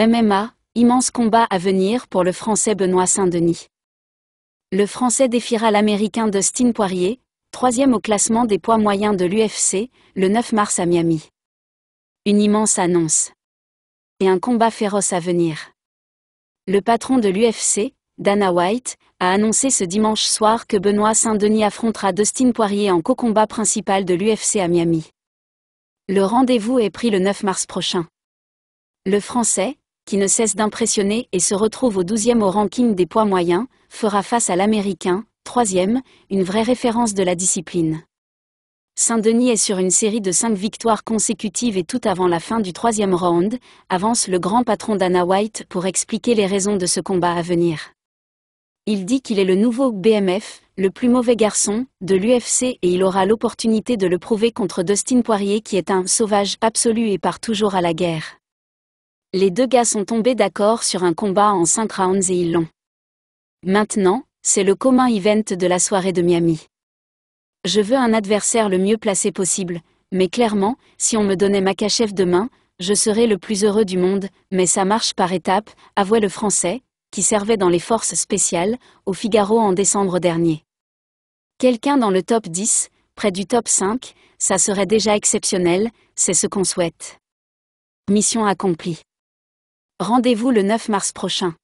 MMA, immense combat à venir pour le Français Benoît Saint-Denis. Le Français défiera l'Américain Dustin Poirier, troisième au classement des poids moyens de l'UFC, le 9 mars à Miami. Une immense annonce. Et un combat féroce à venir. Le patron de l'UFC, Dana White, a annoncé ce dimanche soir que Benoît Saint-Denis affrontera Dustin Poirier en co-combat principal de l'UFC à Miami. Le rendez-vous est pris le 9 mars prochain. Le Français, qui ne cesse d'impressionner et se retrouve au 12e au ranking des poids moyens, fera face à l'Américain, 3e, une vraie référence de la discipline. Saint-Denis est sur une série de 5 victoires consécutives et tout avant la fin du troisième round, avance le grand patron d'Anna White pour expliquer les raisons de ce combat à venir. Il dit qu'il est le nouveau BMF, le plus mauvais garçon, de l'UFC et il aura l'opportunité de le prouver contre Dustin Poirier qui est un sauvage absolu et part toujours à la guerre. Les deux gars sont tombés d'accord sur un combat en 5 rounds et ils l'ont. Maintenant, c'est le commun event de la soirée de Miami. Je veux un adversaire le mieux placé possible, mais clairement, si on me donnait Makachev demain, je serais le plus heureux du monde, mais ça marche par étapes, avouait le français, qui servait dans les forces spéciales, au Figaro en décembre dernier. Quelqu'un dans le top 10, près du top 5, ça serait déjà exceptionnel, c'est ce qu'on souhaite. Mission accomplie. Rendez-vous le 9 mars prochain.